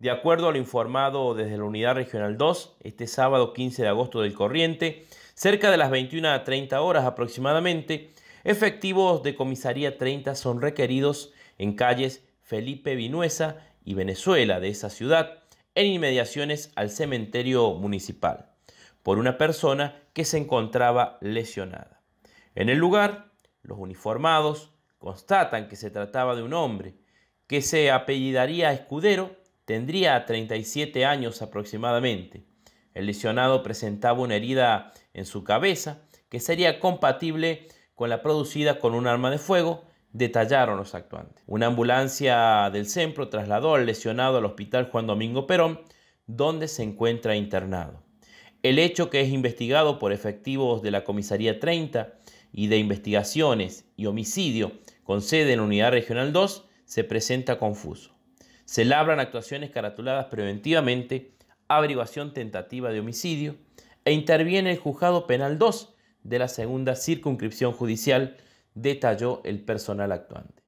De acuerdo a lo informado desde la Unidad Regional 2, este sábado 15 de agosto del corriente, cerca de las 21 a 30 horas aproximadamente, efectivos de comisaría 30 son requeridos en calles Felipe Vinuesa y Venezuela de esa ciudad, en inmediaciones al cementerio municipal, por una persona que se encontraba lesionada. En el lugar, los uniformados constatan que se trataba de un hombre que se apellidaría Escudero Tendría 37 años aproximadamente. El lesionado presentaba una herida en su cabeza que sería compatible con la producida con un arma de fuego, detallaron los actuantes. Una ambulancia del centro trasladó al lesionado al hospital Juan Domingo Perón, donde se encuentra internado. El hecho que es investigado por efectivos de la Comisaría 30 y de Investigaciones y Homicidio con sede en la Unidad Regional 2 se presenta confuso. Se labran actuaciones caratuladas preventivamente, averiguación tentativa de homicidio e interviene el juzgado penal 2 de la segunda circunscripción judicial, detalló el personal actuante.